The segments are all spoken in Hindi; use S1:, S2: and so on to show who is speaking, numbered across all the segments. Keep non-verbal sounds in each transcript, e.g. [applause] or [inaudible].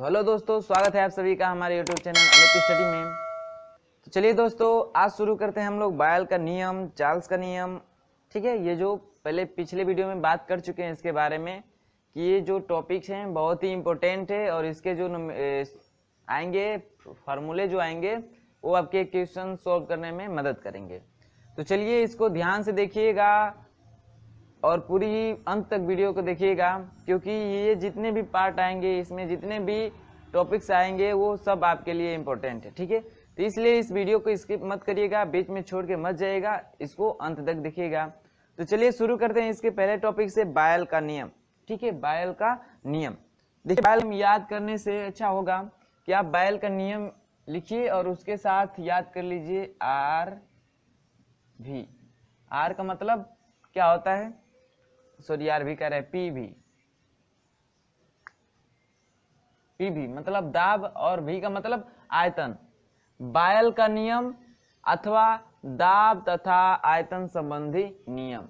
S1: तो हेलो दोस्तों स्वागत है आप सभी का हमारे यूट्यूब चैनल अनुप स्टडी में तो चलिए दोस्तों आज शुरू करते हैं हम लोग बायल का नियम चार्ल्स का नियम ठीक है ये जो पहले पिछले वीडियो में बात कर चुके हैं इसके बारे में कि ये जो टॉपिक्स हैं बहुत ही इम्पोर्टेंट है और इसके जो आएंगे फार्मूले जो आएंगे वो आपके क्वेश्चन सॉल्व करने में मदद करेंगे तो चलिए इसको ध्यान से देखिएगा और पूरी अंत तक वीडियो को देखिएगा क्योंकि ये जितने भी पार्ट आएंगे इसमें जितने भी टॉपिक्स आएंगे वो सब आपके लिए इम्पोर्टेंट है ठीक है तो इसलिए इस वीडियो को स्किप मत करिएगा बीच में छोड़ के मत जाइएगा इसको अंत तक देखिएगा तो चलिए शुरू करते हैं इसके पहले टॉपिक से बायल का नियम ठीक है बायल का नियम देखिए बायल याद करने से अच्छा होगा कि आप बायल का नियम लिखिए और उसके साथ याद कर लीजिए आर भी आर का मतलब क्या होता है सॉरी आर भी कह रहे हैं पी भी पी भी मतलब दाब और भी का मतलब आयतन बायल का नियम अथवा दाब तथा आयतन संबंधी नियम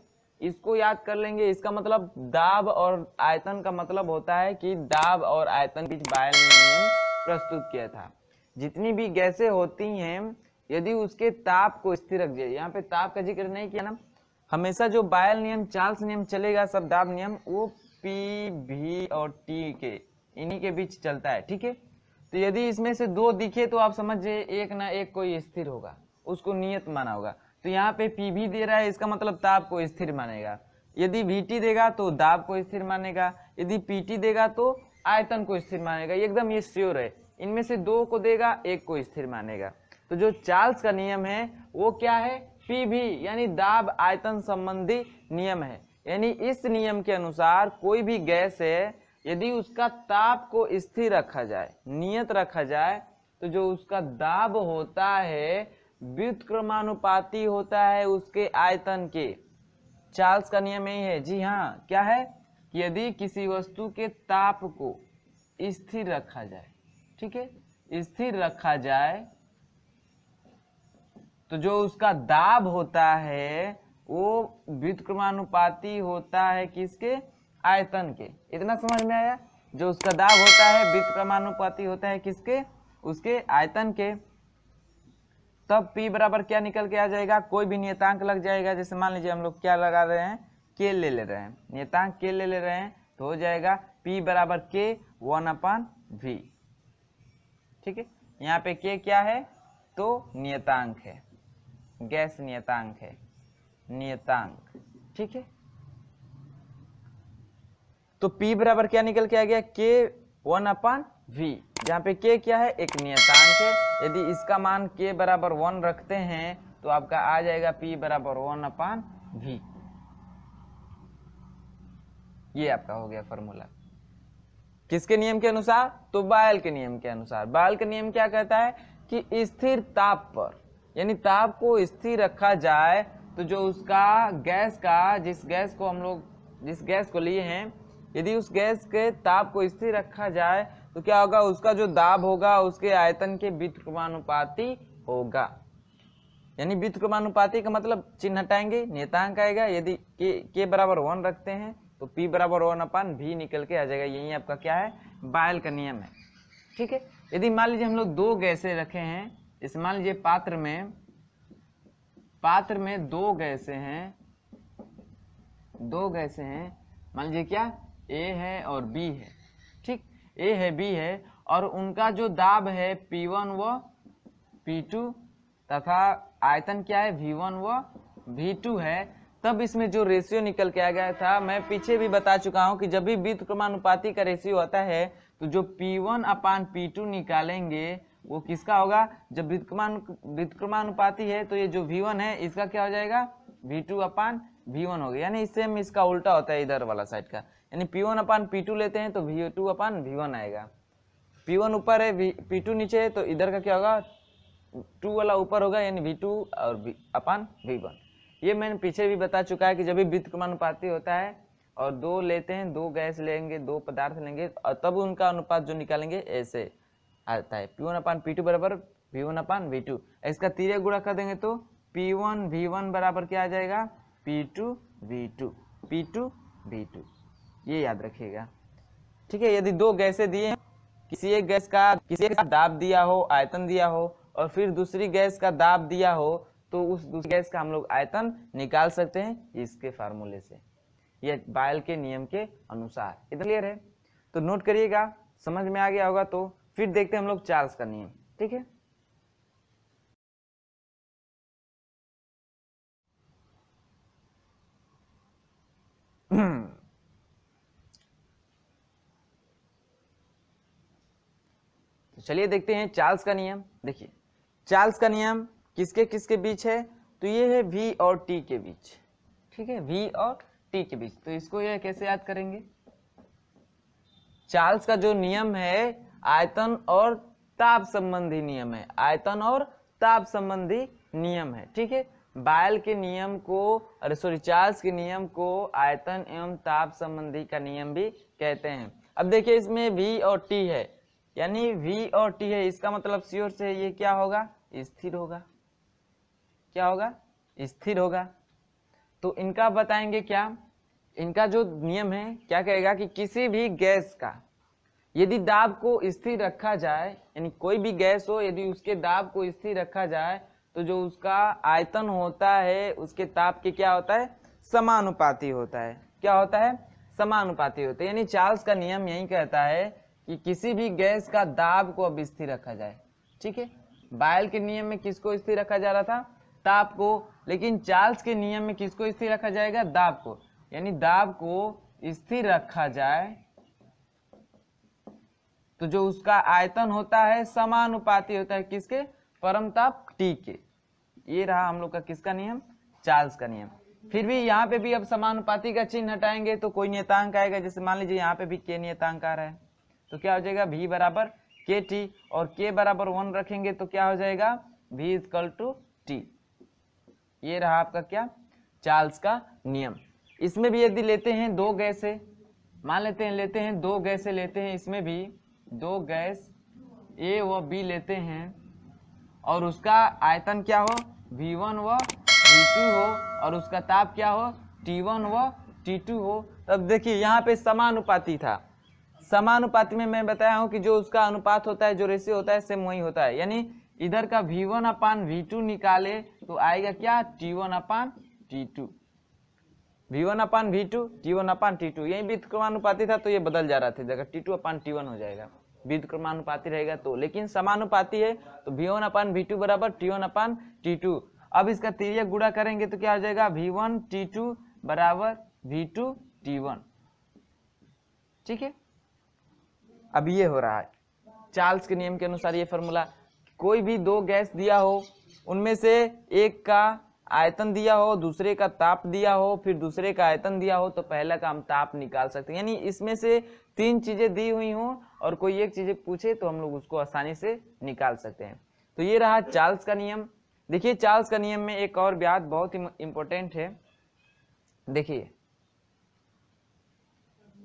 S1: इसको याद कर लेंगे इसका मतलब दाब और आयतन का मतलब होता है कि दाब और आयतन बीच बायल ने नियम प्रस्तुत किया था जितनी भी गैसें होती हैं यदि उसके ताप को स्थिर रख दिया यहाँ पे ताप का जिक्र नहीं किया ना हमेशा जो बायल नियम चार्ल्स नियम चलेगा शब्दाब नियम वो पी भी और टी के इन्हीं के बीच चलता है ठीक है तो यदि इसमें से दो दिखे तो आप समझिए एक ना एक कोई स्थिर होगा उसको नियत माना होगा तो यहाँ पे पी भी दे रहा है इसका मतलब ताप को स्थिर मानेगा यदि टी देगा तो दाब को स्थिर मानेगा यदि टी देगा तो आयतन को स्थिर मानेगा एकदम ये श्योर है इनमें से दो को देगा एक को स्थिर मानेगा तो जो चार्ल्स का नियम है वो क्या है भी यानी दाब आयतन संबंधी नियम है यानी इस नियम के अनुसार कोई भी गैस है यदि उसका ताप को स्थिर रखा जाए नियत रखा जाए तो जो उसका दाब होता है व्युतक्रमानुपाती होता है उसके आयतन के चार्ल्स का नियम यही है जी हाँ क्या है कि यदि किसी वस्तु के ताप को स्थिर रखा जाए ठीक है स्थिर रखा जाए तो जो उसका दाब होता है वो व्युतक्रमानुपाती होता है किसके आयतन के इतना समझ में आया जो उसका दाब होता है व्युतक्रमानुपाती होता है किसके उसके आयतन के तब P बराबर क्या निकल के आ जाएगा कोई भी नियतांक लग जाएगा जैसे मान लीजिए हम लोग क्या लगा रहे हैं के ले ले रहे हैं नियतांक के ले ले रहे हैं तो हो जाएगा P बराबर के वन अपान वी ठीक है यहाँ पे के क्या है तो नियतांक है गैस नियतांक है नियतांक ठीक है तो P बराबर क्या निकल के आ गया के वन अपान वी जहाँ पे K क्या है एक नियतांक है यदि इसका मान K बराबर वन रखते हैं तो आपका आ जाएगा P बराबर वन अपान वी ये आपका हो गया फॉर्मूला किसके नियम के अनुसार तो बायल के नियम के अनुसार बायल का नियम क्या कहता है कि स्थिर ताप पर यानी ताप को स्थिर रखा जाए तो जो उसका गैस का जिस गैस को हम लोग जिस गैस को लिए हैं यदि उस गैस के ताप को स्थिर रखा जाए तो क्या होगा उसका जो दाब होगा उसके आयतन के क्रमानुपाति होगा यानी क्रमानुपाति का मतलब चिन्ह हटाएंगे नेतांक आएगा यदि के के बराबर वन रखते हैं तो पी बराबर वन अपान भी निकल के आ जाएगा यही आपका क्या है बायल का नियम है ठीक है यदि मान लीजिए हम लोग दो गैसे रखे हैं इस मान लीजिए पात्र में पात्र में दो गैसे हैं दो गैसे हैं मान लीजिए क्या ए है और बी है ठीक ए है बी है और उनका जो दाब है पी वन व पी टू तथा आयतन क्या है वी वन व वी टू है तब इसमें जो रेशियो निकल के आ गया था मैं पीछे भी बता चुका हूं कि जब भी वित्त क्रमानुपाती का रेशियो आता है तो जो P one upon P two निकालेंगे वो किसका होगा जब व्युत्क्रमान व्युत्क्रमानुपाती है तो ये जो वी वन है इसका क्या हो जाएगा V two upon V one होगा यानी सेम इसका उल्टा होता है इधर वाला साइड का यानी P one upon P two लेते हैं तो V two upon V one आएगा पी वन ऊपर है पी टू नीचे है तो इधर का क्या होगा टू वाला ऊपर होगा यानी वी टू और अपान वी वन ये मैंने पीछे भी बता चुका है कि जब भी व्युत्क्रमानुपाती होता है और दो लेते हैं दो गैस लेंगे दो पदार्थ लेंगे और तब उनका अनुपात जो निकालेंगे ऐसे आता है P one upon P two बराबर V one upon V two इसका तीर गुड़ा कर देंगे तो पी वन वी वन बराबर क्या आ जाएगा P two V two P two V two ये याद रखिएगा ठीक है यदि दो गैसें दिए किसी एक गैस का किसी एक दाब दिया हो आयतन दिया हो और फिर दूसरी गैस का दाब दिया हो तो उस दूसरी गैस का हम लोग आयतन निकाल सकते हैं इसके फार्मूले से ये बायल के नियम के अनुसार इधर क्लियर है तो नोट करिएगा समझ में आ गया होगा तो फिर देखते हैं हम लोग चार्ल्स का नियम ठीक है [clears throat] तो चलिए देखते हैं चार्ल्स का नियम देखिए चार्ल्स का नियम किसके किसके बीच है तो ये है वी और टी के बीच ठीक है वी और टी के बीच तो इसको यह कैसे याद करेंगे चार्ल्स का जो नियम है आयतन और ताप संबंधी नियम है आयतन और ताप संबंधी नियम है ठीक है बायल के नियम को अरे सॉरी चार्ल्स के नियम को आयतन एवं ताप संबंधी का नियम भी कहते हैं अब देखिए इसमें वी और टी है यानी वी और टी है इसका मतलब सियोर से ये क्या होगा स्थिर होगा क्या होगा स्थिर होगा तो इनका बताएंगे क्या इनका जो नियम है क्या कहेगा कि किसी भी गैस का यदि दाब को स्थिर रखा जाए यानी कोई भी गैस हो यदि उसके दाब को स्थिर रखा जाए तो जो उसका आयतन होता है उसके ताप के क्या होता है समानुपाती होता है क्या होता है समानुपाती होता है यानी चार्ल्स का नियम यही कहता है कि किसी भी गैस का दाब को अब स्थिर रखा जाए ठीक है बायल के नियम में किसको स्थिर रखा जा रहा था ताप को लेकिन चार्ल्स के नियम में किसको स्थिर रखा जाएगा दाब को यानी दाब को स्थिर रखा जाए तो जो उसका आयतन होता है समानुपाती होता है किसके परमताप टी के ये रहा हम लोग का किसका नियम चार्ल्स का नियम फिर भी यहाँ पे भी अब समानुपाती का चिन्ह हटाएंगे तो कोई नियतांक आएगा जैसे मान लीजिए यहाँ पे भी के नियतांक आ रहा है तो क्या हो जाएगा भी बराबर के टी और के बराबर वन रखेंगे तो क्या हो जाएगा भी इजकल टू टी ये रहा आपका क्या चार्ल्स का नियम इसमें भी यदि लेते हैं दो गैसे मान लेते हैं लेते हैं दो गैसे लेते हैं इसमें भी दो गैस ए व बी लेते हैं और उसका आयतन क्या हो वी वन व वी टू हो और उसका ताप क्या हो टी वन व टी टू हो तब देखिए यहाँ पे समानुपाती था समानुपाती में मैं बताया हूँ कि जो उसका अनुपात होता है जो रेशियो होता है सेम वही होता है यानी इधर का V one upon V two निकाले तो आएगा क्या T one upon T two V one upon V two T one upon T two यही भी समानुपाती था तो ये बदल जा रहा था जगह T two upon T one हो जाएगा विक्रमानुपाती रहेगा तो लेकिन समानुपाती है तो V one upon V two बराबर T one upon T two अब इसका तिरिया गुड़ा करेंगे तो क्या हो जाएगा वी वन टी टू बराबर वी टू टी वन ठीक है अब ये हो रहा है चार्ल्स के नियम के अनुसार ये फॉर्मूला कोई भी दो गैस दिया हो उनमें से एक का आयतन दिया हो दूसरे का ताप दिया हो फिर दूसरे का आयतन दिया हो तो पहला का हम ताप निकाल सकते हैं यानी इसमें से तीन चीज़ें दी हुई हों और कोई एक चीज़ें पूछे तो हम लोग उसको आसानी से निकाल सकते हैं तो ये रहा चार्ल्स का नियम देखिए चार्ल्स का नियम में एक और ब्याज बहुत ही इंपॉर्टेंट है देखिए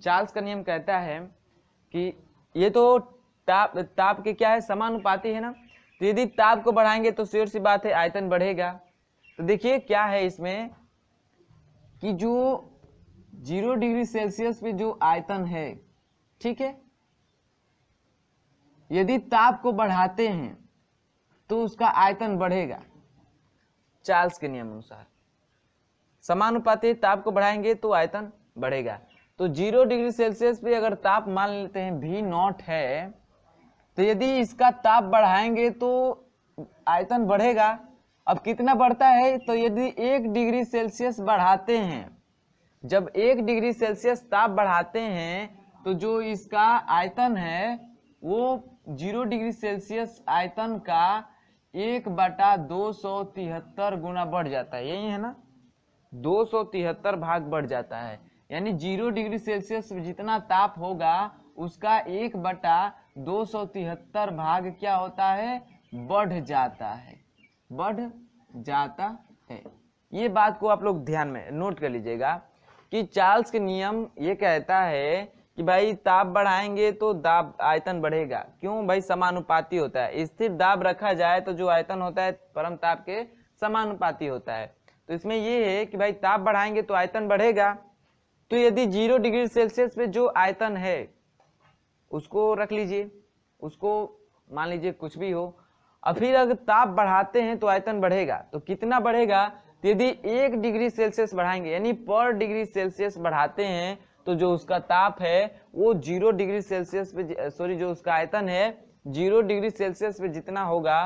S1: चार्ल्स का नियम कहता है कि ये तो ताप ताप के क्या है समानुपाती है ना तो यदि ताप को बढ़ाएंगे तो सी बात है आयतन बढ़ेगा तो देखिए क्या है इसमें कि जो जीरो डिग्री सेल्सियस पे जो आयतन है ठीक है यदि ताप को बढ़ाते हैं तो उसका आयतन बढ़ेगा चार्ल्स के नियम अनुसार समानुपाती ताप को बढ़ाएंगे तो आयतन बढ़ेगा तो जीरो डिग्री सेल्सियस पे अगर ताप मान लेते हैं भी नॉट है तो यदि इसका ताप बढ़ाएंगे तो आयतन बढ़ेगा अब कितना बढ़ता है तो यदि एक डिग्री सेल्सियस बढ़ाते हैं जब एक डिग्री सेल्सियस ताप बढ़ाते हैं तो जो इसका आयतन है वो जीरो डिग्री सेल्सियस आयतन का एक बटा दो सौ तिहत्तर गुना बढ़ जाता है यही है ना दो सौ तिहत्तर भाग बढ़ जाता है यानी जीरो डिग्री सेल्सियस जितना ताप होगा उसका एक बटा दो सौ तिहत्तर भाग क्या होता है बढ़ जाता है बढ़ जाता है ये बात को आप लोग ध्यान में नोट कर लीजिएगा कि चार्ल्स के नियम ये कहता है कि भाई ताप बढ़ाएंगे तो दाब आयतन बढ़ेगा क्यों भाई समानुपाती होता है स्थिर दाब रखा जाए तो जो आयतन होता है परम ताप के समानुपाती होता है तो इसमें ये है कि भाई ताप बढ़ाएंगे तो आयतन बढ़ेगा तो यदि जीरो डिग्री सेल्सियस पे जो आयतन है उसको रख लीजिए उसको मान लीजिए कुछ भी हो और फिर अगर ताप बढ़ाते हैं तो आयतन बढ़ेगा तो कितना बढ़ेगा तो यदि एक डिग्री सेल्सियस बढ़ाएंगे यानी पर डिग्री सेल्सियस बढ़ाते हैं तो जो उसका ताप है वो जीरो डिग्री सेल्सियस पे सॉरी जो उसका आयतन है जीरो डिग्री सेल्सियस पे जितना होगा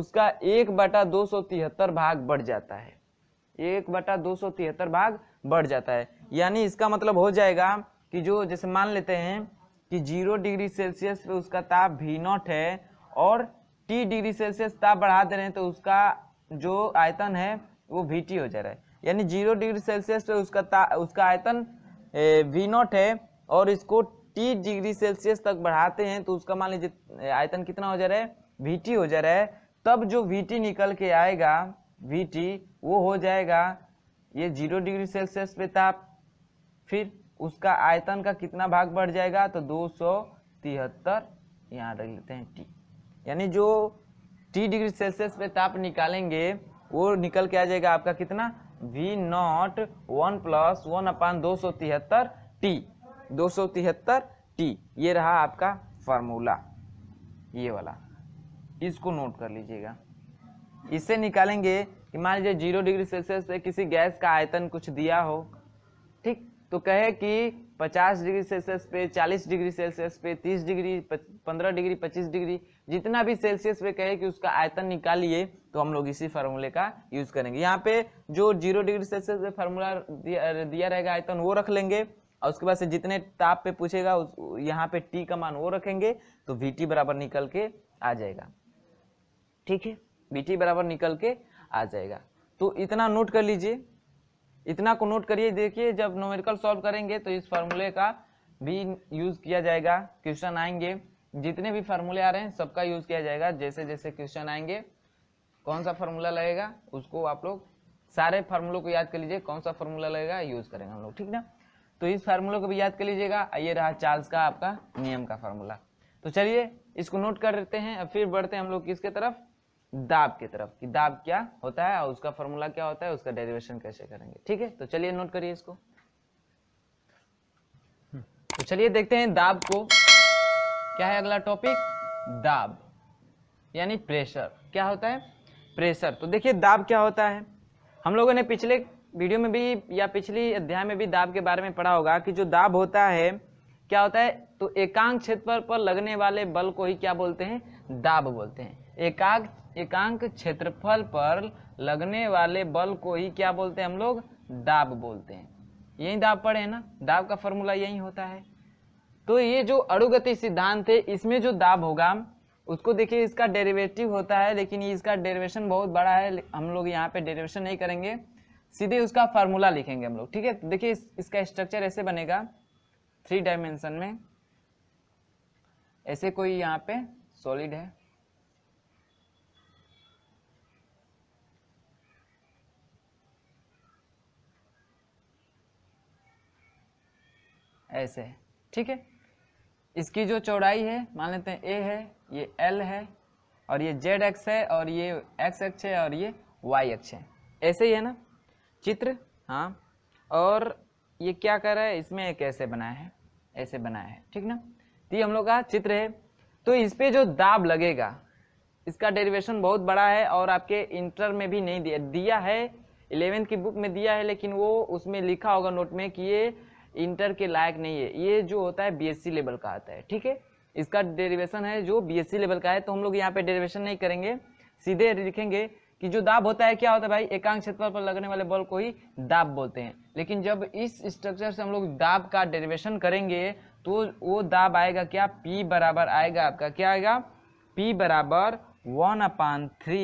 S1: उसका एक बटा दो सौ तिहत्तर भाग बढ़ जाता है एक बटा दो सौ तिहत्तर भाग बढ़ जाता है यानी इसका मतलब हो जाएगा कि जो जैसे मान लेते हैं कि जीरो डिग्री सेल्सियस पे उसका ताप भी नॉट है और टी डिग्री सेल्सियस ताप बढ़ा दे रहे हैं तो उसका जो आयतन है वो वी टी हो जा रहा है यानी जीरो डिग्री सेल्सियस पे उसका ता उसका आयतन वी नॉट है और इसको टी डिग्री सेल्सियस तक बढ़ाते हैं तो उसका मान लीजिए आयतन कितना हो जा रहा है वी टी हो जा रहा है तब जो वी टी निकल के आएगा वी टी वो हो जाएगा ये जीरो डिग्री सेल्सियस पे ताप फिर उसका आयतन का कितना भाग बढ़ जाएगा तो दो सौ तिहत्तर यहाँ रख लेते हैं टी यानी जो टी डिग्री सेल्सियस पे ताप निकालेंगे वो निकल के आ जाएगा आपका कितना V naught one plus one upon दो सौ तिहत्तर टी दो सौ तिहत्तर टी ये रहा आपका फार्मूला ये वाला इसको नोट कर लीजिएगा इससे निकालेंगे कि मान लीजिए जीरो डिग्री सेल्सियस पे किसी गैस का आयतन कुछ दिया हो ठीक तो कहे कि 50 डिग्री सेल्सियस पे 40 डिग्री सेल्सियस पे 30 डिग्री 15 डिग्री 25 डिग्री जितना भी सेल्सियस पे कहे कि उसका आयतन निकालिए तो हम लोग इसी फार्मूले का यूज करेंगे यहाँ पे जो जीरो डिग्री सेल्सियस पे फार्मूला दिया रहेगा आयतन वो रख लेंगे और उसके बाद से जितने ताप पे पूछेगा यहाँ पे टी का मान वो रखेंगे तो वी टी बराबर निकल के आ जाएगा ठीक है वी टी बराबर निकल के आ जाएगा तो इतना नोट कर लीजिए इतना को नोट करिए देखिए जब नोमेरिकल सॉल्व करेंगे तो इस फार्मूले का भी यूज़ किया जाएगा क्वेश्चन आएंगे जितने भी फार्मूले आ रहे हैं सबका यूज़ किया जाएगा जैसे जैसे क्वेश्चन आएंगे कौन सा फार्मूला लगेगा उसको आप लोग सारे फार्मूलों को याद कर लीजिए कौन सा फार्मूला लगेगा यूज़ करेंगे हम लोग ठीक ना तो इस फार्मूला को भी याद कर लीजिएगा ये रहा चार्ल्स का आपका नियम का फार्मूला तो चलिए इसको नोट कर देते हैं और फिर बढ़ते हैं हम लोग किसके तरफ दाब की तरफ कि दाब क्या होता है और उसका फॉर्मूला क्या होता है उसका डेरिवेशन कैसे करेंगे ठीक है तो चलिए नोट करिए इसको तो चलिए देखते हैं दाब को क्या है अगला टॉपिक दाब यानी प्रेशर क्या होता है प्रेशर तो देखिए दाब क्या होता है हम लोगों ने पिछले वीडियो में भी या पिछली अध्याय में भी दाब के बारे में पढ़ा होगा कि जो दाब होता है क्या होता है तो एकांक क्षेत्र पर लगने वाले बल को ही क्या बोलते हैं दाब बोलते हैं एकांक एकांक क्षेत्रफल पर लगने वाले बल को ही क्या बोलते हैं हम लोग दाब बोलते हैं यही दाब पड़े हैं ना दाब का फॉर्मूला यही होता है तो ये जो अड़ुगति सिद्धांत है इसमें जो दाब होगा उसको देखिए इसका डेरिवेटिव होता है लेकिन इसका डेरिवेशन बहुत बड़ा है हम लोग यहाँ पे डेरिवेशन नहीं करेंगे सीधे उसका फार्मूला लिखेंगे हम लोग ठीक है तो देखिए इस, इसका स्ट्रक्चर ऐसे बनेगा थ्री डायमेंशन में ऐसे कोई यहाँ पे सॉलिड है ऐसे है ठीक है इसकी जो चौड़ाई है मान लेते हैं ए है ये एल है और ये जेड एक्स है और ये एक्स एक्स है और ये वाई एक्स है ऐसे ही है ना चित्र हाँ और ये क्या कर रहा है इसमें एक ऐसे बनाया है ऐसे बनाया है ठीक ना तो ये हम लोग का चित्र है तो इस पर जो दाब लगेगा इसका डेरिवेशन बहुत बड़ा है और आपके इंटर में भी नहीं दिया दिया है इलेवेंथ की बुक में दिया है लेकिन वो उसमें लिखा होगा नोट में कि ये इंटर के लायक नहीं है ये जो होता है बी लेवल का आता है ठीक है इसका डेरिवेशन है जो बी लेवल का है तो हम लोग यहाँ पे डेरिवेशन नहीं करेंगे सीधे लिखेंगे कि जो दाब होता है क्या होता है भाई एकांक क्षेत्र पर लगने वाले बॉल को ही दाब बोलते हैं लेकिन जब इस स्ट्रक्चर से हम लोग दाब का डेरिवेशन करेंगे तो वो दाब आएगा क्या पी बराबर आएगा आपका क्या आएगा पी बराबर one upon three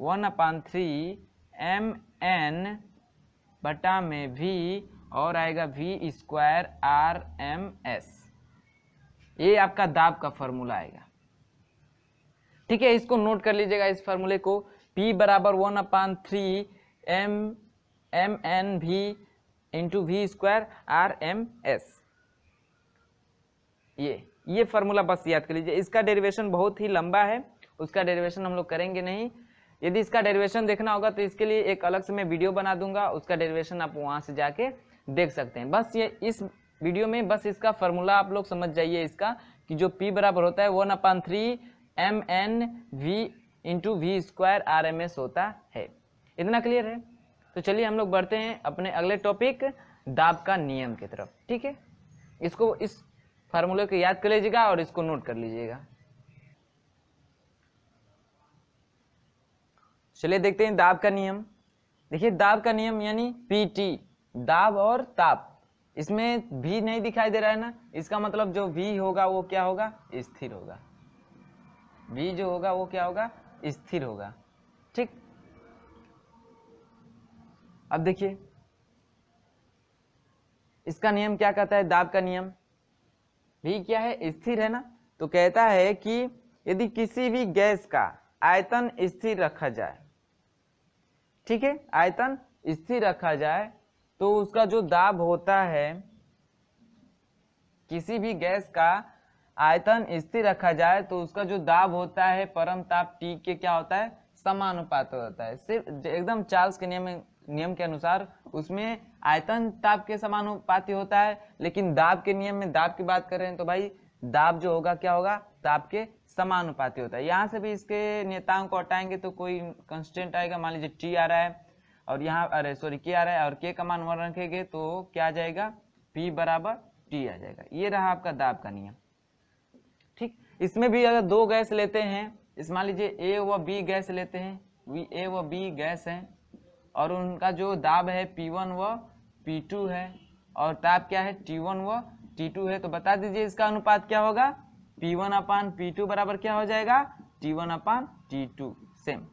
S1: one upon three M N बटा में भी और आएगा V square R M S ये आपका दाब का फॉर्मूला आएगा ठीक है इसको नोट कर लीजिएगा इस फॉर्मूले को P बराबर one upon three M M N V into V square R M S ये ये फॉर्मूला बस याद कर लीजिए इसका डेरिवेशन बहुत ही लंबा है उसका डेरिवेशन हम लोग करेंगे नहीं यदि इसका डेरिवेशन देखना होगा तो इसके लिए एक अलग से मैं वीडियो बना दूंगा उसका डेरिवेशन आप वहां से जाके देख सकते हैं बस ये इस वीडियो में बस इसका फॉर्मूला आप लोग समझ जाइए इसका कि जो पी बराबर होता है one upon three M N V into V square R M S होता है इतना क्लियर है तो चलिए हम लोग बढ़ते हैं अपने अगले टॉपिक दाब का नियम की तरफ ठीक है इसको इस फार्मूले को याद कर लीजिएगा और इसको नोट कर लीजिएगा चलिए देखते हैं दाब का नियम देखिए दाब का नियम यानी पी टी दाब और ताप इसमें भी नहीं दिखाई दे रहा है ना इसका मतलब जो भी होगा वो क्या होगा स्थिर होगा भी जो होगा वो क्या होगा स्थिर होगा ठीक अब देखिए इसका नियम क्या कहता है दाब का नियम भी क्या है स्थिर है ना तो कहता है कि यदि किसी भी गैस का आयतन स्थिर रखा जाए ठीक है आयतन स्थिर रखा जाए तो उसका जो दाब होता है किसी भी गैस का आयतन स्थिर रखा जाए तो उसका जो दाब होता है परम ताप टी के क्या होता है समानुपात होता है सिर्फ एकदम चार्ल्स के नियम नियम के अनुसार उसमें आयतन ताप के समानुपाती होता है लेकिन दाब के नियम में दाब की बात करें तो भाई दाब जो होगा क्या होगा ताप के समानुपाती होता है यहाँ से भी इसके नेताओं को हटाएंगे तो कोई कंस्टेंट आएगा मान लीजिए टी आ रहा है और यहाँ अरे सॉरी के आ रहा है और के का मान वन रखेंगे तो क्या आ जाएगा पी बराबर टी आ जाएगा ये रहा आपका दाब का नियम ठीक इसमें भी अगर दो गैस लेते हैं इस मान लीजिए ए व बी गैस लेते हैं वी ए व बी गैस हैं और उनका जो दाब है पी वन व पी टू है और ताप क्या है टी वन व टी टू है तो बता दीजिए इसका अनुपात क्या होगा P one upon P two बराबर क्या हो जाएगा T one upon T two same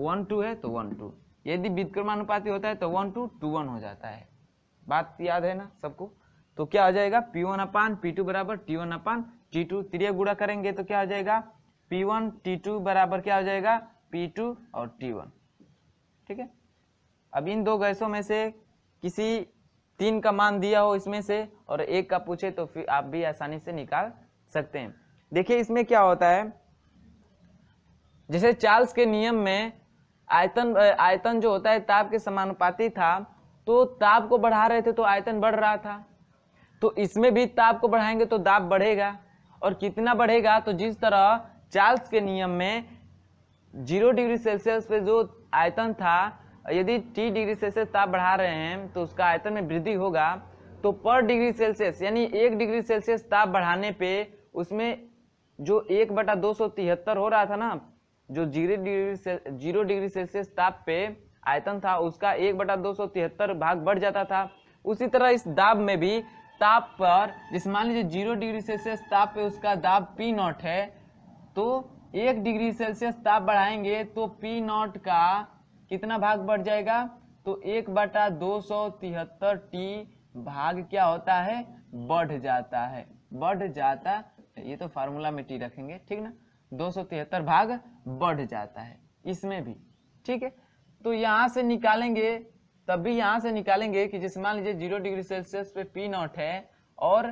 S1: one two है तो वन टू यदि विक्रमानुपाती होता है तो वन टू टू वन हो जाता है बात तो याद है ना सबको तो क्या हो जाएगा P one upon P two बराबर T one upon T two त्रिय गुड़ा करेंगे तो क्या हो जाएगा पी वन टी टू बराबर क्या हो जाएगा पी टू और टी वन ठीक है अब इन दो गैसों में से किसी तीन का मान दिया हो इसमें से और एक का पूछे तो फिर आप भी आसानी से निकाल सकते हैं देखिए इसमें क्या होता है जैसे चार्ल्स के नियम में आयतन आयतन जो होता है ताप के समानुपाती था तो ताप को बढ़ा रहे थे तो आयतन बढ़ रहा था तो इसमें भी ताप को बढ़ाएंगे तो दाब बढ़ेगा और कितना बढ़ेगा तो जिस तरह चार्ल्स के नियम में जीरो डिग्री सेल्सियस पे जो आयतन था यदि टी डिग्री सेल्सियस ताप बढ़ा रहे हैं तो उसका आयतन में वृद्धि होगा तो पर डिग्री सेल्सियस यानी एक डिग्री सेल्सियस ताप बढ़ाने पे उसमें जो एक बटा दो सौ तिहत्तर हो रहा था ना जो जीरो डिग्री से जीरो डिग्री सेल्सियस ताप पे आयतन था उसका एक बटा दो सौ तिहत्तर भाग बढ़ जाता था उसी तरह इस दाब में भी ताप पर जिस मान लीजिए जीरो डिग्री सेल्सियस ताप पे उसका दाब पी नॉट है तो एक डिग्री सेल्सियस ताप बढ़ाएंगे तो पी नॉट का कितना भाग बढ़ जाएगा तो एक बटा दो सौ तिहत्तर टी भाग क्या होता है बढ़ जाता है बढ़ जाता है ये तो फार्मूला में टी रखेंगे ठीक ना दो भाग बढ़ जाता है इसमें भी ठीक है तो यहां से निकालेंगे तब भी यहां से निकालेंगे कि जैसे मान लीजिए जीरो डिग्री सेल्सियस पे पी नॉट है और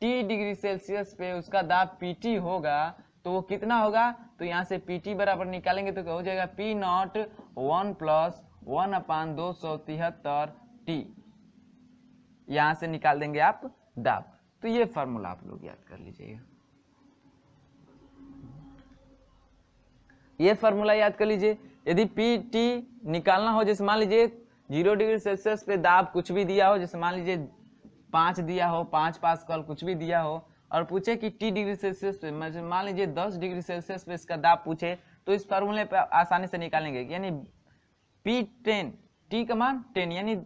S1: टी डिग्री सेल्सियस पे उसका दाब पी होगा तो वो कितना होगा तो यहां से पी बराबर निकालेंगे तो क्या हो जाएगा P naught one plus one upon दो सौ तिहत्तर टी यहां से निकाल देंगे आप दाब तो ये फॉर्मूला आप लोग याद कर लीजिएगा ये फार्मूला याद कर लीजिए यदि पी टी निकालना हो जैसे मान लीजिए जीरो डिग्री सेल्सियस पे दाब कुछ भी दिया हो जैसे मान लीजिए पाँच दिया हो पाँच कॉल कुछ भी दिया हो और पूछे कि टी डिग्री सेल्सियस पे मान लीजिए दस डिग्री सेल्सियस पे इसका दाब पूछे तो इस फार्मूले पर आसानी से निकालेंगे यानी पी टेन टी का मान टेन यानी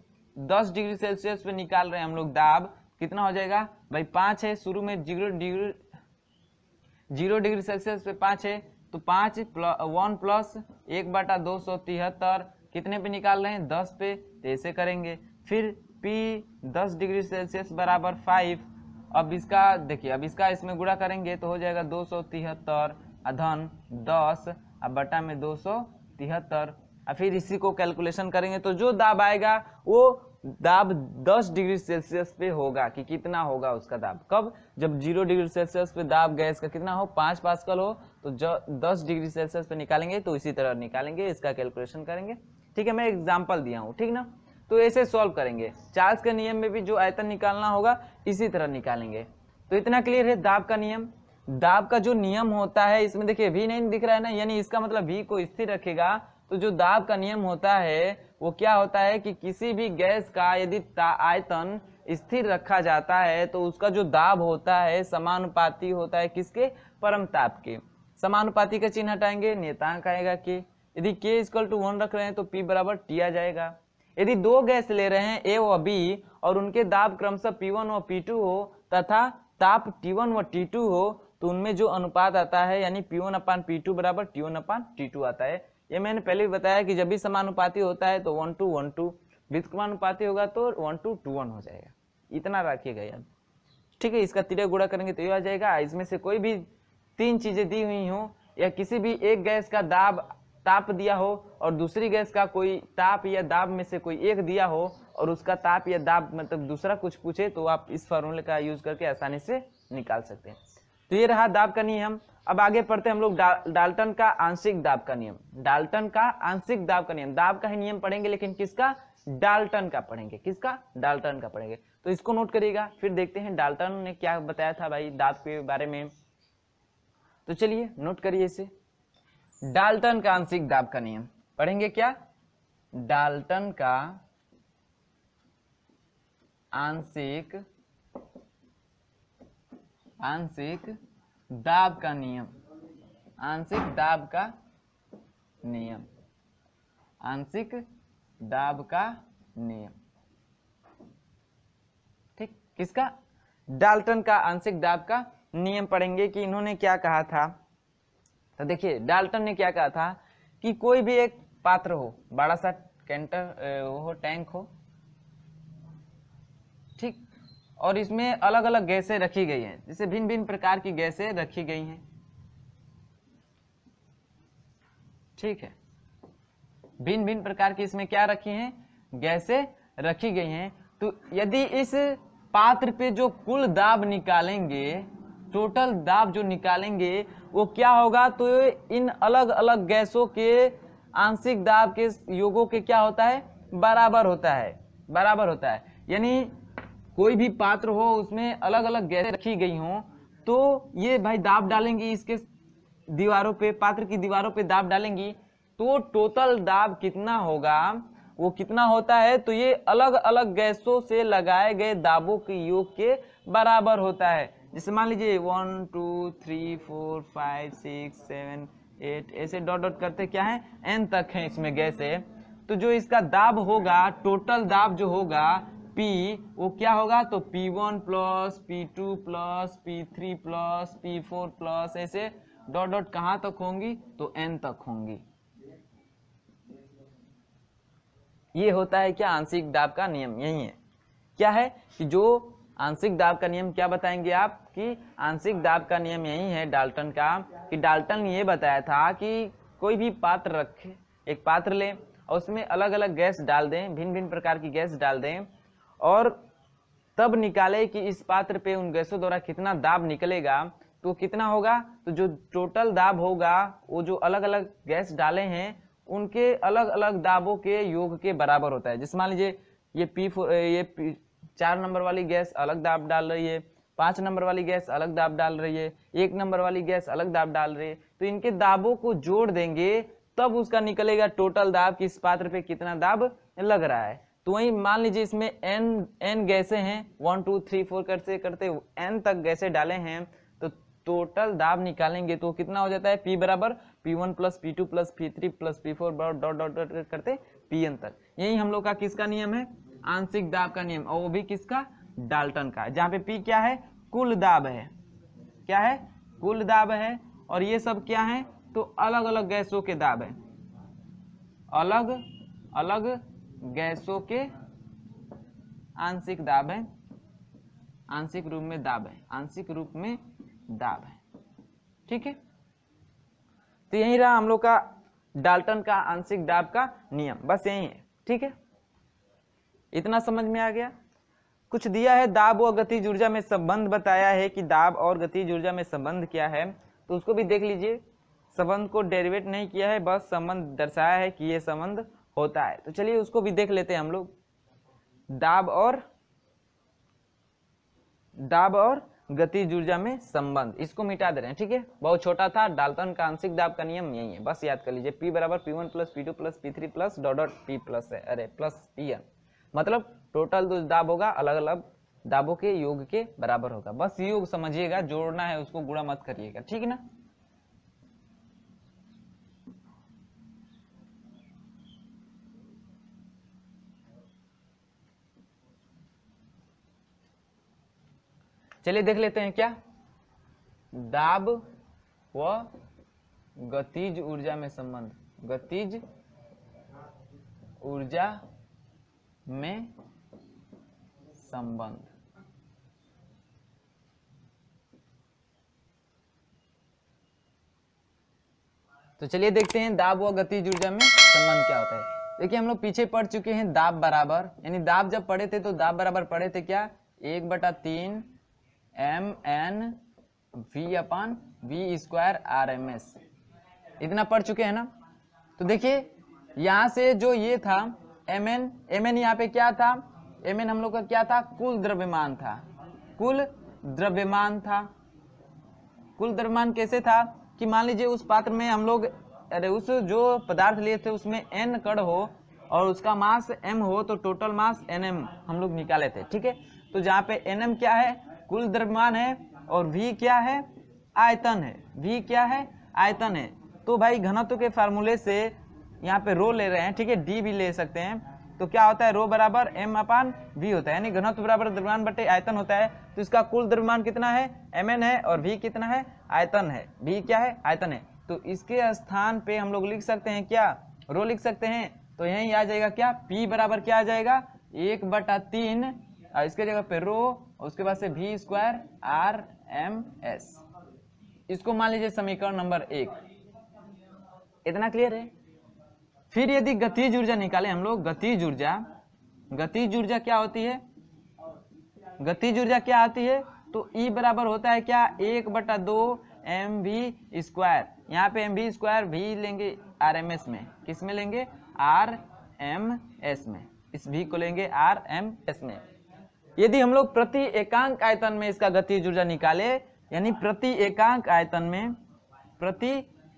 S1: दस डिग्री सेल्सियस पे निकाल रहे हैं हम लोग दाब कितना हो जाएगा भाई पाँच है शुरू में zero degree zero degree Celsius पे पाँच है तो पाँच वन प्लस एक बटा दो सौ तिहत्तर कितने पे निकाल रहे हैं दस पे तो ऐसे करेंगे फिर पी दस डिग्री सेल्सियस बराबर फाइव अब इसका देखिए अब इसका इसमें गुड़ा करेंगे तो हो जाएगा दो सौ तिहत्तर अधन दस अब बटा में दो सौ तिहत्तर और फिर इसी को कैलकुलेशन करेंगे तो जो दाब आएगा वो दाब 10 डिग्री सेल्सियस पे होगा कि कितना होगा उसका दाब कब जब जीरो डिग्री सेल्सियस पे दाब गैस का कितना हो पाँच पास्कल हो तो जो दस डिग्री सेल्सियस पे निकालेंगे तो इसी तरह निकालेंगे इसका कैलकुलेशन करेंगे ठीक है मैं एग्जाम्पल दिया हूँ ठीक ना तो ऐसे सॉल्व करेंगे चार्ज के नियम में भी जो आयतन निकालना होगा इसी तरह निकालेंगे तो इतना क्लियर है दाब का नियम दाब का जो नियम होता है इसमें देखिए वी नहीं दिख रहा है ना यानी इसका मतलब वी को स्थिर रखेगा तो जो दाब का नियम होता है वो क्या होता है कि किसी भी गैस का यदि आयतन स्थिर रखा जाता है तो उसका जो दाब होता है समानुपाती होता है किसके परम ताप के समानुपाति का चिन्ह हटाएंगे नेतांक आएगा के यदि के इजकल टू वन रख रहे हैं तो पी बराबर टी आ जाएगा यदि दो गैस ले रहे हैं ए व बी और उनके दाब क्रमशः पी वन व पी टू हो तथा ताप टी वन व टी टू हो तो उनमें जो अनुपात आता है यानी P one upon P two बराबर T one upon T two आता है ये मैंने पहले भी बताया कि जब भी समानुपाती होता है तो वन टू वन टू व्युत्क्रमानुपाती होगा तो वन टू टू वन हो जाएगा इतना रखिएगा यार ठीक है इसका तिरे गुड़ा करेंगे तो ये आ जाएगा इसमें से कोई भी तीन चीज़ें दी हुई हों या किसी भी एक गैस का दाब ताप दिया हो और दूसरी गैस का कोई ताप या दाब में से कोई एक दिया हो और उसका ताप या दाब मतलब दूसरा कुछ पूछे तो आप इस फॉर्मूले का यूज़ करके आसानी से निकाल सकते हैं तो ये रहा दाब का नियम अब आगे पढ़ते हैं हम लोग डा, डाल्टन का आंशिक दाब का नियम डाल्टन का आंशिक दाब का नियम दाब का ही नियम पढ़ेंगे लेकिन किसका डाल्टन का पढ़ेंगे किसका डाल्टन का पढ़ेंगे तो इसको नोट करिएगा फिर देखते हैं डाल्टन ने क्या बताया था भाई दाब के बारे में तो चलिए नोट करिए इसे डाल्टन का आंशिक दाब का नियम पढ़ेंगे क्या डाल्टन का आंशिक आंशिक दाब का नियम आंशिक दाब का नियम आंशिक दाब का नियम ठीक किसका डाल्टन का आंशिक दाब का नियम पढ़ेंगे कि इन्होंने क्या कहा था तो देखिए डाल्टन ने क्या कहा था कि कोई भी एक पात्र हो बड़ा सा कैंटर हो टैंक हो ठीक और इसमें अलग अलग गैसें रखी गई हैं जैसे भिन्न भिन्न प्रकार की गैसें रखी गई हैं ठीक है भिन्न भिन्न प्रकार की इसमें क्या रखी हैं गैसें रखी गई हैं तो यदि इस पात्र पे जो कुल दाब निकालेंगे टोटल दाब जो निकालेंगे वो क्या होगा तो इन अलग अलग गैसों के आंशिक दाब के योगों के क्या होता है बराबर होता है बराबर होता है यानी कोई भी पात्र हो उसमें अलग अलग गैसें रखी गई हों तो ये भाई दाब डालेंगी इसके दीवारों पे पात्र की दीवारों पे दाब डालेंगी तो टोटल दाब कितना होगा वो कितना होता है तो ये अलग अलग गैसों से लगाए गए दाबों के योग के बराबर होता है जैसे मान लीजिए one two three four five six seven eight ऐसे डॉट डॉट करते क्या है एन तक है इसमें गैस है तो जो इसका दाब होगा टोटल दाब जो होगा P वो क्या होगा तो P1 one plus P two plus P three plus P four plus ऐसे डॉट डॉट कहाँ तक होंगी तो N तक होंगी ये होता है क्या आंशिक दाब का नियम यही है क्या है कि जो आंशिक दाब का नियम क्या बताएंगे आप कि आंशिक दाब का नियम यही है डाल्टन का कि डाल्टन ये बताया था कि कोई भी पात्र रखे एक पात्र लें और उसमें अलग अलग गैस डाल दें भिन्न भिन्न प्रकार की गैस डाल दें और तब निकाले कि इस पात्र पे उन गैसों द्वारा कितना दाब निकलेगा तो कितना होगा तो जो टोटल दाब होगा वो जो अलग अलग गैस डाले हैं उनके अलग अलग दाबों के योग के बराबर होता है जिस मान लीजिए ये पी ये पी, चार नंबर वाली गैस अलग दाब डाल रही है पाँच नंबर वाली गैस अलग दाब डाल रही है एक नंबर वाली गैस अलग दाब डाल रही है तो इनके दाबों को जोड़ देंगे तब उसका निकलेगा टोटल दाब किस पात्र पे कितना दाब लग रहा है तो वहीं मान लीजिए इसमें एन एन गैसे हैं वन टू थ्री फोर करते करते एन तक गैसे डाले हैं तो टोटल दाब निकालेंगे तो कितना हो जाता है पी बराबर P one plus P two plus P three plus P four बराबर डॉट डॉट डॉट करते पी एन तक यही हम लोग का किसका नियम है आंशिक दाब का नियम और वो भी किसका डाल्टन का जहाँ पे पी क्या है कुल दाब है क्या है कुल दाब है और ये सब क्या है तो अलग अलग गैसों के दाब है अलग अलग गैसों के आंशिक दाब है आंशिक रूप में दाब है आंशिक रूप में दाब है ठीक है तो यही रहा हम लोग का डाल्टन का आंशिक दाब का नियम बस यही है ठीक है इतना समझ में आ गया कुछ दिया है दाब और गतिज ऊर्जा में संबंध बताया है कि दाब और गतिज ऊर्जा में संबंध क्या है तो उसको भी देख लीजिए संबंध को डेरिवेट नहीं किया है बस संबंध दर्शाया है कि ये संबंध होता है तो चलिए उसको भी देख लेते हैं हम लोग दाब और दाब और गतिज ऊर्जा में संबंध इसको मिटा दे रहे हैं ठीक है बहुत छोटा था डाल्टन का आंशिक दाब का नियम यही है बस याद कर लीजिए पी बराबर P one plus P two plus P three plus dot dot P plus है अरे प्लस पी एन मतलब टोटल जो तो दाब होगा अलग अलग दाबों के योग के बराबर होगा बस योग समझिएगा जोड़ना है उसको गुणा मत करिएगा ठीक है ना चलिए देख लेते हैं क्या दाब व गतिज ऊर्जा में संबंध गतिज ऊर्जा में संबंध तो चलिए देखते हैं दाब व गतिज ऊर्जा में संबंध क्या होता है देखिए हम लोग पीछे पढ़ चुके हैं दाब बराबर यानी दाब जब पढ़े थे तो दाब बराबर पढ़े थे क्या एक बटा तीन M N V upon V square R M S इतना पढ़ चुके हैं ना तो देखिए यहां से जो ये था एम एन एम एन यहाँ पे क्या था एम एन हम लोग का क्या था कुल द्रव्यमान था कुल द्रव्यमान था कुल द्रव्यमान कैसे था कि मान लीजिए उस पात्र में हम लोग अरे उस जो पदार्थ लिए थे उसमें एन कड़ हो और उसका मास एम हो तो टोटल मास एन एम हम लोग निकाले थे ठीक है तो जहाँ पे एन एम क्या है कुल द्रव्यमान है और वी क्या है आयतन है वी क्या है आयतन है तो भाई घनत्व के फार्मूले से यहाँ पे रो ले रहे हैं ठीक है डी भी ले सकते हैं तो क्या होता है रो बराबर एम अपान वी होता है यानी घनत्व बराबर द्रव्यमान बटे आयतन होता है तो इसका कुल द्रव्यमान कितना है एम एन है और वी कितना है आयतन है वी क्या है आयतन है तो इसके स्थान पे हम लोग लिख सकते हैं क्या रो लिख सकते हैं तो यही आ जाएगा क्या पी बराबर क्या आ जाएगा एक बटा तीन इसके जगह पे रो उसके बाद से V square R M S इसको मान लीजिए समीकरण नंबर एक इतना क्लियर है फिर यदि गतिज ऊर्जा निकाले हम लोग गतिज ऊर्जा गतिज ऊर्जा क्या होती है गतिज ऊर्जा क्या आती है तो E बराबर होता है क्या एक बटा दो एम वी स्क्वायर यहाँ पे एम वी स्क्वायर भी लेंगे आर एम एस में किस में लेंगे आर एम एस में इस भी को लेंगे आर एम एस में यदि हम लोग प्रति एकांक आयतन में इसका गतिज ऊर्जा निकाले यानी प्रति एकांक आयतन में प्रति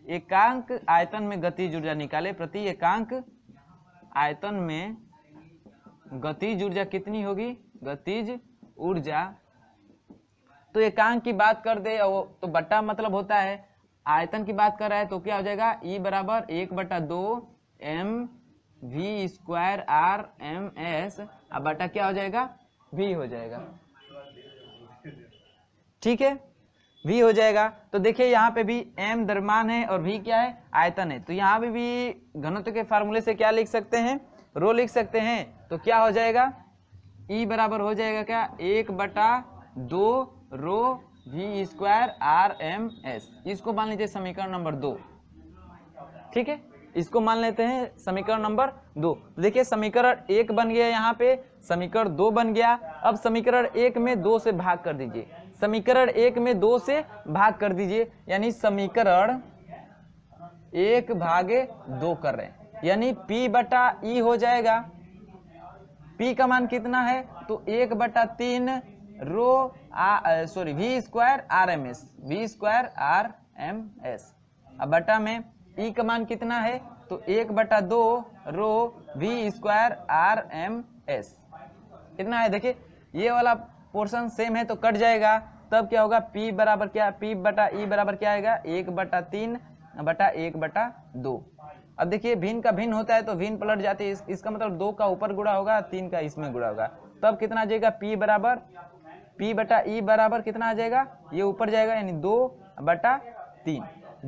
S1: एकांक आयतन में गतिज ऊर्जा निकाले प्रति एकांक आयतन में गतिज ऊर्जा कितनी होगी गतिज ऊर्जा तो एकांक की बात कर दे तो बट्टा मतलब होता है आयतन की बात कर रहा है तो क्या हो जाएगा ई e बराबर एक बटा दो M V square R M S अब बटा क्या हो जाएगा वी हो जाएगा ठीक है वी हो जाएगा तो देखिए यहाँ पे भी एम दरमान है और वी क्या है आयतन है तो यहाँ पे भी घनत्व के फार्मूले से क्या लिख सकते हैं रो लिख सकते हैं तो क्या हो जाएगा ई e बराबर हो जाएगा क्या एक बटा दो rho V square R M S इसको मान लीजिए समीकरण नंबर दो ठीक है इसको मान लेते हैं समीकरण नंबर दो देखिए समीकरण एक बन गया यहाँ पे समीकरण दो बन गया अब समीकरण एक में दो से भाग कर दीजिए समीकरण एक में दो से भाग कर दीजिए यानी समीकरण एक भागे दो कर रहे हैं यानी p बटा ई e हो जाएगा p का मान कितना है तो एक बटा तीन rho sorry V square R M S V square R M S अब बटा में ई e का मान कितना है तो एक बटा दो rho V square R M S कितना है देखिए ये वाला पोर्शन सेम है तो कट जाएगा तब क्या होगा पी बराबर क्या पी बटा ई e बराबर क्या आएगा एक बटा तीन बटा एक बटा दो अब देखिए भिन्न का भिन्न होता है तो भिन्न पलट जाती है इस, इसका मतलब दो का ऊपर गुड़ा होगा तीन का इसमें गुड़ा होगा तब कितना आ जाएगा पी बराबर पी बटा ई e बराबर कितना आ जाएगा ये ऊपर जाएगा यानी दो बटा तीन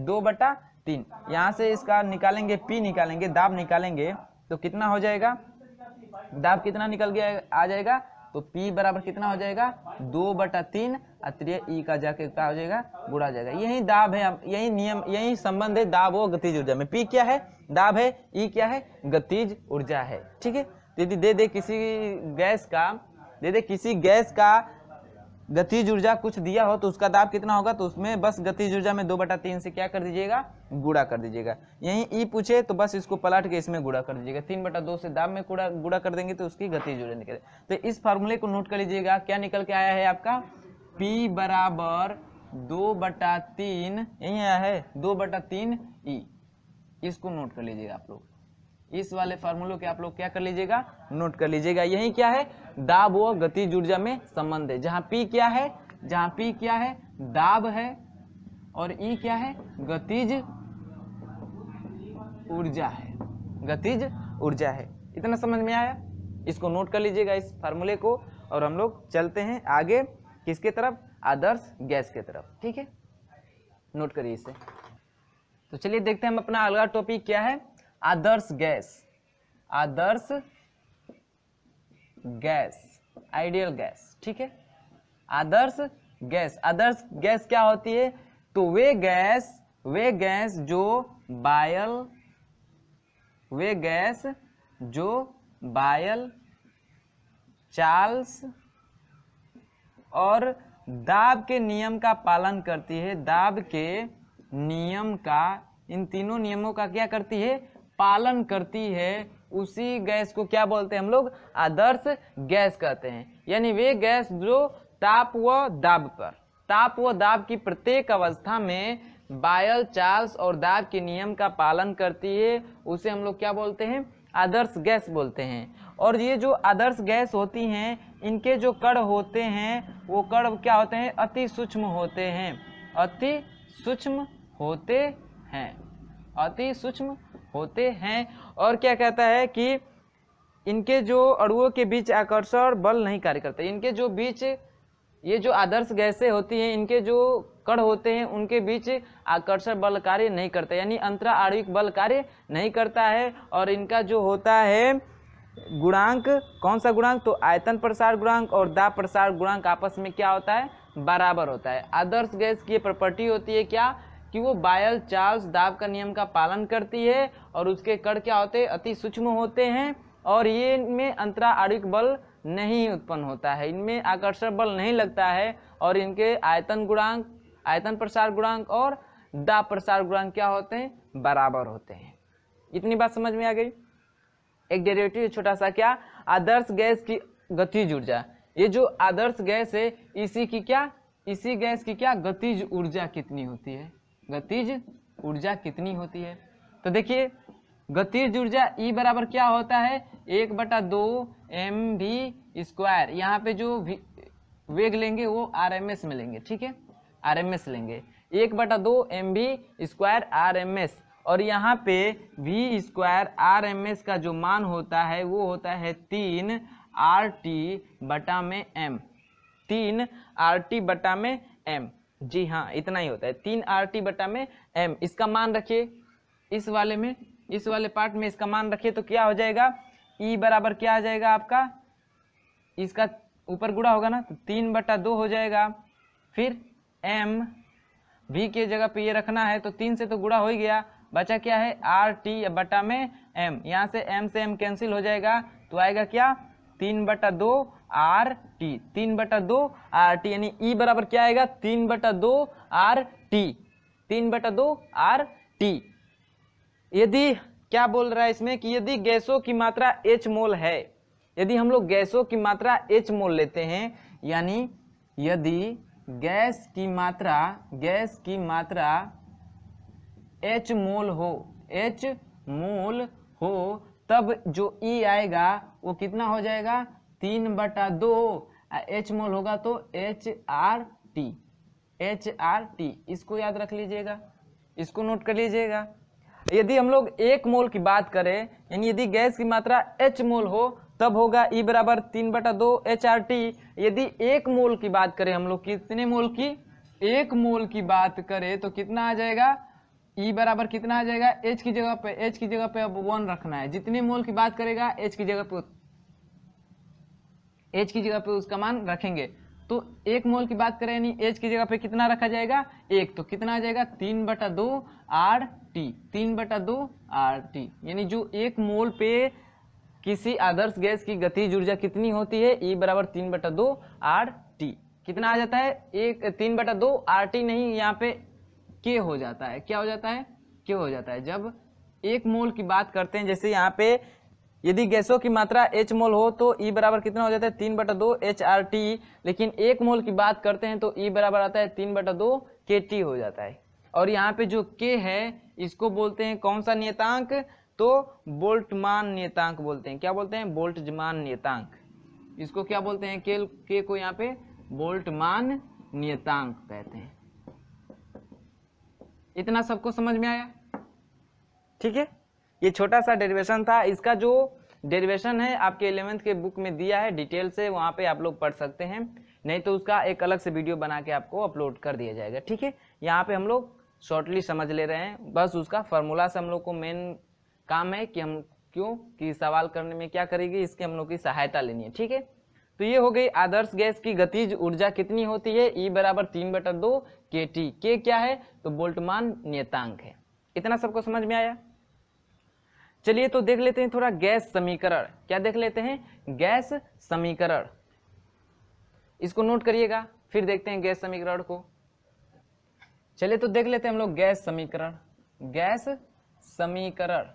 S1: दो बटा तीन यहाँ से इसका निकालेंगे पी निकालेंगे दाब निकालेंगे तो कितना हो जाएगा दाब कितना निकल गया आ जाएगा तो P बराबर कितना हो जाएगा दो बटा तीन अत्रिय ई e का जाके क्या हो जाएगा बुरा जाएगा यही दाब है यही नियम यही संबंध है दाब और गतिज ऊर्जा में P क्या है दाब है E क्या है गतिज ऊर्जा है ठीक है तो यदि दे दे किसी गैस का दे दे किसी गैस का गतिज ऊर्जा कुछ दिया हो तो उसका दाब कितना होगा तो उसमें बस गतिज ऊर्जा में दो बटा तीन से क्या कर दीजिएगा गुड़ा कर दीजिएगा यहीं ई पूछे तो बस इसको पलट के इसमें गुड़ा कर दीजिएगा तीन बटा दो से दाब में गुड़ा गुड़ा कर देंगे तो उसकी गतिज ऊर्जा निकले तो इस फॉर्मूले को नोट कर लीजिएगा क्या निकल के आया है आपका पी बराबर दो बटा तीन यही आया है दो बटा तीन ई इसको नोट कर लीजिएगा आप लोग इस वाले फार्मूलों के आप लोग क्या कर लीजिएगा नोट कर लीजिएगा यही क्या है दाब व गति ऊर्जा में संबंध है जहां पी क्या है जहां पी क्या है दाब है और ई e क्या है गतिज ऊर्जा है गतिज ऊर्जा है इतना समझ में आया इसको नोट कर लीजिएगा इस फार्मूले को और हम लोग चलते हैं आगे किसके तरफ आदर्श गैस के तरफ ठीक है नोट करिए इसे तो चलिए देखते हैं हम अपना अगला टॉपिक क्या है आदर्श गैस आदर्श गैस आइडियल गैस ठीक है आदर्श गैस आदर्श गैस क्या होती है तो वे गैस वे गैस जो बायल वे गैस जो बायल चार्ल्स और दाब के नियम का पालन करती है दाब के नियम का इन तीनों नियमों का क्या करती है पालन करती है उसी गैस को क्या बोलते हैं हम लोग आदर्श गैस कहते हैं यानी वे गैस जो ताप व दाब पर ताप व दाब की प्रत्येक अवस्था में बायल चार्ल्स और दाब के नियम का पालन करती है उसे हम लोग क्या बोलते हैं आदर्श गैस बोलते हैं और ये जो आदर्श गैस होती हैं इनके जो कण होते हैं वो कण क्या होते हैं अति सूक्ष्म होते हैं अति सूक्ष्म होते हैं अति सूक्ष्म होते हैं और क्या कहता है कि इनके जो अड़ुओं के बीच आकर्षण बल नहीं कार्य करते इनके जो बीच ये जो आदर्श गैसें होती हैं इनके जो कण होते हैं उनके बीच आकर्षण बल कार्य नहीं करते यानी अंतरा आणविक बल कार्य नहीं करता है और इनका जो होता है गुणांक कौन सा गुणांक तो आयतन प्रसार गुणांक और दाब प्रसार गुणांक आपस में क्या होता है बराबर होता है आदर्श गैस की प्रॉपर्टी होती है क्या कि वो बायल चार्ल्स दाब का नियम का पालन करती है और उसके कण क्या होते हैं अति सूक्ष्म होते हैं और ये इनमें अंतरा आणविक बल नहीं उत्पन्न होता है इनमें आकर्षण बल नहीं लगता है और इनके आयतन गुणांक आयतन प्रसार गुणांक और दाब प्रसार गुणांक क्या होते हैं बराबर होते हैं इतनी बात समझ में आ गई एक डेरिवेटिव छोटा सा क्या आदर्श गैस की गतिज ऊर्जा ये जो आदर्श गैस है इसी की क्या इसी गैस की क्या गतिज ऊर्जा कितनी होती है गतिज ऊर्जा कितनी होती है तो देखिए गतिज ऊर्जा ई e बराबर क्या होता है एक बटा दो एम वी स्क्वायर यहाँ पे जो वेग लेंगे वो आर एम एस में लेंगे ठीक है आर एम एस लेंगे एक बटा दो M V square R M S और यहाँ पे V square R M S का जो मान होता है वो होता है तीन आर टी बटा में एम तीन आर टी बटा में एम जी हाँ इतना ही होता है तीन आर टी बटा में एम इसका मान रखिए इस वाले में इस वाले पार्ट में इसका मान रखिए तो क्या हो जाएगा ई बराबर क्या आ जाएगा आपका इसका ऊपर गुड़ा होगा ना तो तीन बटा दो हो जाएगा फिर एम V के जगह पे ये रखना है तो तीन से तो गुड़ा हो ही गया बचा क्या है आर टी बटा में एम यहाँ से एम से एम कैंसिल हो जाएगा तो आएगा क्या तीन बटा दो आर टी तीन बटा दो आर टी यानी ई बराबर क्या आएगा तीन बटा दो आर टी तीन बटा दो आर टी यदि क्या बोल रहा है इसमें कि यदि गैसों की मात्रा एच मोल है यदि हम लोग गैसों की मात्रा एच मोल लेते हैं यानी यदि गैस की मात्रा गैस की मात्रा एच मोल हो एच मोल हो तब जो ई e आएगा वो कितना हो जाएगा तीन बटा दो एच मोल होगा तो H R T H R T इसको याद रख लीजिएगा इसको नोट कर लीजिएगा यदि हम लोग एक मोल की बात करें यानी यदि गैस की मात्रा एच मोल हो तब होगा ई e बराबर तीन बटा दो एच आर टी यदि एक मोल की बात करें हम लोग कितने मोल की एक मोल की बात करें तो कितना आ जाएगा ई e बराबर कितना आ जाएगा एच की जगह पे एच की जगह पे अब वन रखना है जितने मोल की बात करेगा एच की जगह पे एच की जगह पे उसका मान रखेंगे तो एक मोल की बात करें यानी एच की जगह पे कितना रखा जाएगा एक तो कितना आ जाएगा तीन बटा दो आर टी तीन बटा दो आर टी यानी जो एक मोल पे किसी आदर्श गैस की गति ऊर्जा कितनी होती है ई e बराबर तीन बटा दो आर टी कितना आ जाता है एक तीन बटा दो आर टी नहीं यहाँ पे के हो जाता है क्या हो जाता है के हो जाता है जब एक मोल की बात करते हैं जैसे यहाँ पे यदि गैसों की मात्रा एच मोल हो तो ई e बराबर कितना हो जाता है तीन बटा दो एच आर टी लेकिन एक मोल की बात करते हैं तो ई e बराबर आता है तीन बटा दो के टी हो जाता है और यहाँ पे जो के है इसको बोलते हैं कौन सा नियतांक तो बोल्टमान नियतांक बोलते हैं क्या बोलते हैं बोल्टमान नियतांक इसको क्या बोलते हैं के के को यहाँ पे बोल्टमान नियतांक कहते हैं इतना सबको समझ में आया ठीक है ये छोटा सा डेरिवेशन था इसका जो डेरिवेशन है आपके इलेवेंथ के बुक में दिया है डिटेल से वहाँ पे आप लोग पढ़ सकते हैं नहीं तो उसका एक अलग से वीडियो बना के आपको अपलोड कर दिया जाएगा ठीक है यहाँ पे हम लोग शॉर्टली समझ ले रहे हैं बस उसका फॉर्मूला से हम लोग को मेन काम है कि हम क्यों कि सवाल करने में क्या करेगी इसकी हम लोग की सहायता लेनी है ठीक है तो ये हो गई आदर्श गैस की गतिज ऊर्जा कितनी होती है ई e बराबर तीन बटर दो के टी के क्या है तो बोल्टमान नियतांक है इतना सबको समझ में आया चलिए तो देख लेते हैं थोड़ा गैस समीकरण क्या देख लेते हैं गैस समीकरण इसको नोट करिएगा फिर देखते हैं गैस समीकरण को चलिए तो देख लेते हैं हम लोग गैस समीकरण गैस समीकरण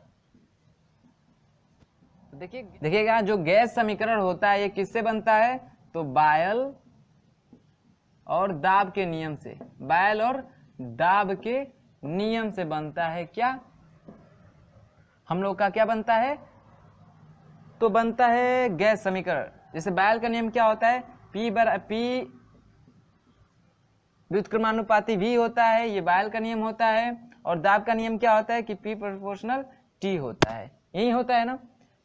S1: तो देखिए देखिएगा जो गैस समीकरण होता है ये किससे बनता है तो बायल और दाब के नियम से बायल और दाब के नियम से बनता है क्या हम लोग का क्या बनता है तो बनता है गैस समीकरण जैसे बैल का नियम क्या होता है पी बर पी व्युत्क्रमानुपाती भी होता है ये बायल का नियम होता है और दाब का नियम क्या होता है कि पी प्रोपोर्शनल टी होता है यही होता है ना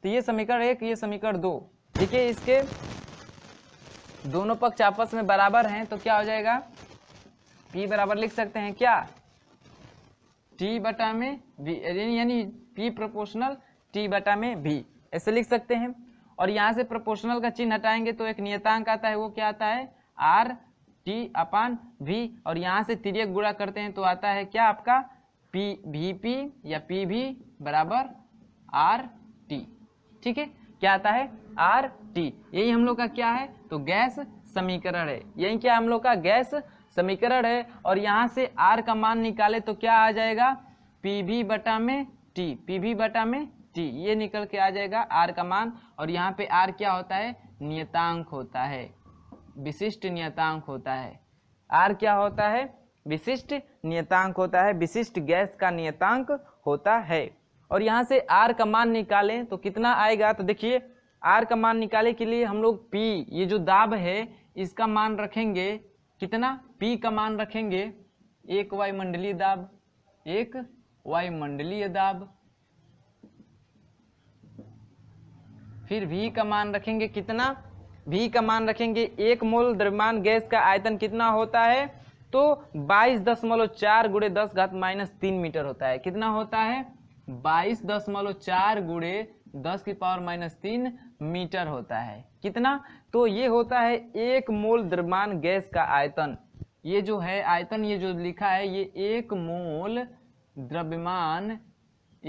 S1: तो ये समीकरण एक ये समीकरण दो देखिए इसके दोनों पक्ष आपस में बराबर हैं तो क्या हो जाएगा पी बराबर लिख सकते हैं क्या टी बटा में यानी पी प्रोपोर्शनल टी बटा में भी ऐसे लिख सकते हैं और यहाँ से प्रोपोर्शनल का चिन्ह हटाएंगे तो एक नियतांक आता है वो क्या आता है आर टी अपान वी और यहाँ से तिरक गुड़ा करते हैं तो आता है क्या आपका पी भी पी या पी भी बराबर आर टी ठीक है क्या आता है आर टी यही हम लोग का क्या है तो गैस समीकरण है यही क्या हम लोग का गैस समीकरण है और यहाँ से आर का मान निकाले तो क्या आ जाएगा पी भी बटा में टी पी वी बटा में टी ये निकल के आ जाएगा आर का मान और यहाँ पे आर क्या होता है नियतांक होता है विशिष्ट नियतांक होता है आर क्या होता है विशिष्ट नियतांक होता है विशिष्ट गैस का नियतांक होता है और यहाँ से आर का मान निकालें तो कितना आएगा तो देखिए आर का मान निकाले के लिए हम लोग पी ये जो दाब है इसका मान रखेंगे कितना पी का मान रखेंगे एक वायुमंडलीय दाब एक वायुमंडलीय दाब फिर वी का मान रखेंगे कितना वी का मान रखेंगे एक मोल द्रव्यमान गैस का आयतन कितना होता है तो बाईस दशमलव चार गुड़े दस घात माइनस तीन मीटर होता है कितना होता है बाईस दशमलव चार गुड़े दस की पावर माइनस तीन मीटर होता है कितना तो ये होता है एक मोल द्रव्यमान गैस का आयतन ये जो है आयतन ये जो लिखा है ये एक मोल द्रव्यमान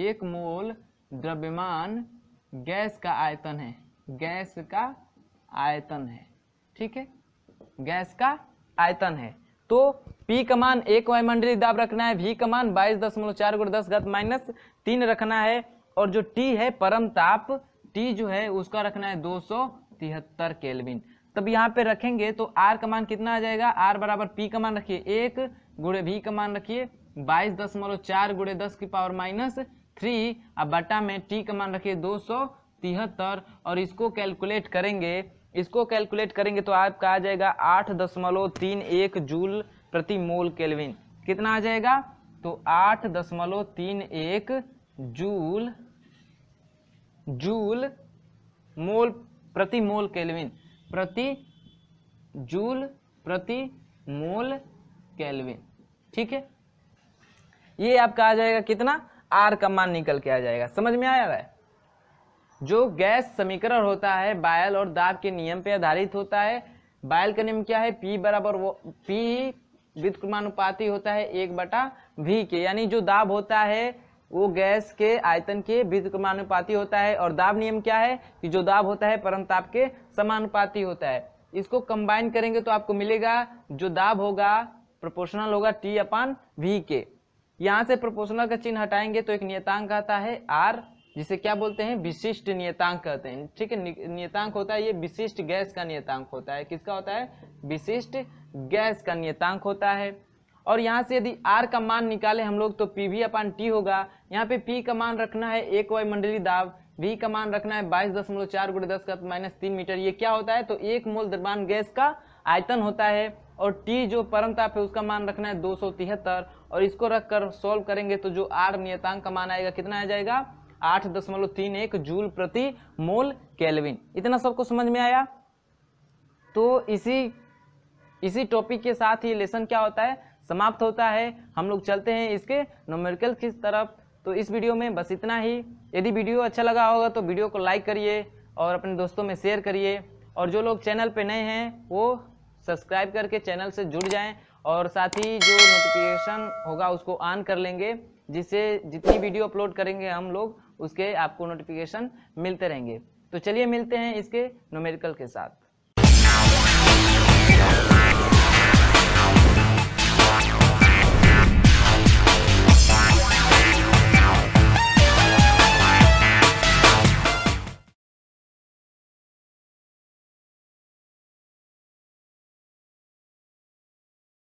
S1: एक मोल द्रव्यमान गैस का आयतन है गैस का आयतन है ठीक है गैस का आयतन है तो P का मान एक वायुमंडलीय दाब रखना है V का मान बाईस दशमलव चार गुण दस घात माइनस तीन रखना है और जो T है परम ताप T जो है उसका रखना है दो सौ तिहत्तर केल्विन तब यहाँ पे रखेंगे तो R का मान कितना आ जाएगा R बराबर P का मान रखिए एक गुड़े भी का मान रखिए बाईस दशमलव चार गुड़े दस की पावर माइनस थ्री अब बटा में टी का मान रखिए दो सौ तिहत्तर और इसको कैलकुलेट करेंगे इसको कैलकुलेट करेंगे तो आपका आ जाएगा आठ दशमलव तीन एक जूल प्रति मोल केल्विन कितना आ जाएगा तो आठ दशमलव तीन एक जूल जूल मोल प्रति मोल केल्विन प्रति जूल प्रति मोल केल्विन ठीक है ये आपका आ जाएगा कितना आर का मान निकल के आ जाएगा समझ में आया भाई जो गैस समीकरण होता है बायल और दाब के नियम पे आधारित होता है बायल का नियम क्या है पी बराबर वो पी व्युतक्रमानुपाती होता है एक बटा वी के यानी जो दाब होता है वो गैस के आयतन के व्युतक्रमानुपाती होता है और दाब नियम क्या है कि जो दाब होता है परम ताप के समानुपाती होता है इसको कंबाइन करेंगे तो आपको मिलेगा जो दाब होगा प्रोपोर्शनल होगा टी अपान वी के यहाँ से प्रोपोर्शनल का चिन्ह हटाएंगे तो एक नियतांक आता है आर जिसे क्या बोलते हैं विशिष्ट नियतांक कहते हैं ठीक है नियतांक होता है ये विशिष्ट गैस का नियतांक होता है किसका होता है विशिष्ट गैस का नियतांक होता है और यहाँ से यदि आर का मान निकाले हम लोग तो पी वी अपान टी होगा यहाँ पे पी का मान रखना है एक वाई मंडली दाब वी का मान रखना है बाईस दशमलव चार गुड़े दस का माइनस तीन मीटर ये क्या होता है तो एक मोल द्रव्यमान गैस का आयतन होता है और टी जो परम ताप है उसका मान रखना है दो सौ तिहत्तर और इसको रख कर सॉल्व करेंगे तो जो आर नियतांक का मान आएगा कितना आ जाएगा आठ दशमलव तीन एक जूल प्रति मोल कैलविन इतना सबको समझ में आया तो इसी इसी टॉपिक के साथ ही लेसन क्या होता है समाप्त होता है हम लोग चलते हैं इसके नोमेरिकल की तरफ तो इस वीडियो में बस इतना ही यदि वीडियो अच्छा लगा होगा तो वीडियो को लाइक करिए और अपने दोस्तों में शेयर करिए और जो लोग चैनल पर नए हैं वो सब्सक्राइब करके चैनल से जुड़ जाएं और साथ ही जो नोटिफिकेशन होगा उसको ऑन कर लेंगे जिससे जितनी वीडियो अपलोड करेंगे हम लोग उसके आपको नोटिफिकेशन मिलते रहेंगे तो चलिए मिलते हैं इसके नोमेरिकल के साथ